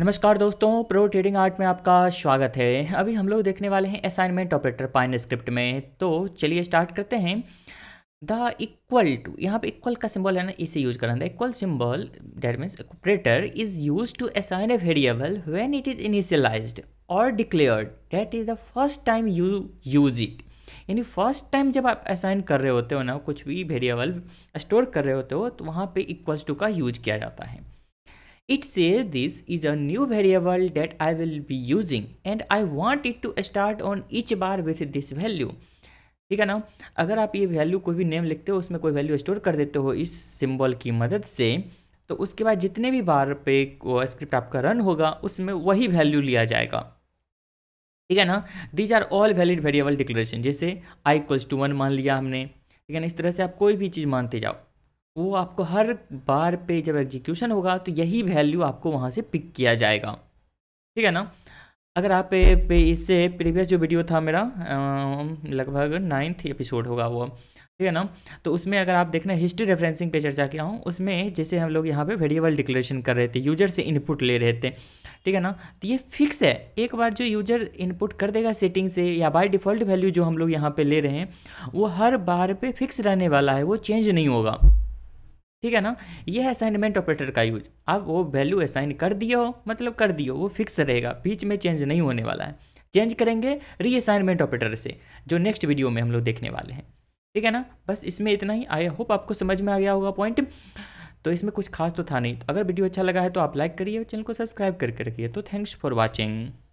नमस्कार दोस्तों pro trading art में आपका स्वागत है अभी हम लोग देखने वाले हैं असाइनमेंट ऑपरेटर पाइन स्क्रिप्ट में तो चलिए स्टार्ट करते हैं द इक्वल टू यहाँ पे इक्वल का सिंबल है ना इसे यूज करना the equal symbol that means operator is use to assign a variable when it is initialised और declared that is the first time you use it यानी first time जब आप असाइन कर रहे होते हो ना कुछ भी वेरिएबल स्टोर कर रहे होते हो तो वहाँ पे इक्वल्स टू का यूज किया जाता है It says this is a new variable that I will be using and I want it to start on each bar with this value. ठीक है ना अगर आप ये वैल्यू कोई भी नेम लिखते हो उसमें कोई वैल्यू स्टोर कर देते हो इस सिंबल की मदद से तो उसके बाद जितने भी बार पे स्क्रिप्ट आपका रन होगा उसमें वही वैल्यू लिया जाएगा ठीक है ना these are all valid variable declaration जैसे आई इक्वल्स टू वन मान लिया हमने ठीक है ना इस तरह से आप कोई भी चीज़ मानते जाओ वो आपको हर बार पे जब एग्जीक्यूशन होगा तो यही वैल्यू आपको वहाँ से पिक किया जाएगा ठीक है ना अगर आप पे, पे इससे प्रीवियस जो वीडियो था मेरा लगभग नाइन्थ एपिसोड होगा वो ठीक है ना तो उसमें अगर आप देखना हिस्ट्री रेफरेंसिंग पे चर्चा किया हूँ उसमें जैसे हम लोग यहाँ पे वेरिएबल डिक्लेरेशन कर रहे थे यूजर से इनपुट ले रहे थे ठीक है ना तो ये फिक्स है एक बार जो यूजर इनपुट कर देगा सेटिंग से या बाय डिफ़ॉल्ट वैल्यू जो हम लोग यहाँ पर ले रहे हैं वो हर बार पे फिक्स रहने वाला है वो चेंज नहीं होगा ठीक है ना ये है असाइनमेंट ऑपरेटर का यूज आप वो वैल्यू असाइन कर दिया हो मतलब कर दिए हो वो फिक्स रहेगा बीच में चेंज नहीं होने वाला है चेंज करेंगे रीअसाइनमेंट ऑपरेटर से जो नेक्स्ट वीडियो में हम लोग देखने वाले हैं ठीक है ना बस इसमें इतना ही आई होप आपको समझ में आ गया होगा पॉइंट तो इसमें कुछ खास तो था नहीं तो अगर वीडियो अच्छा लगा है तो आप लाइक करिए और चैनल को सब्सक्राइब करके रखिए तो थैंक्स फॉर वॉचिंग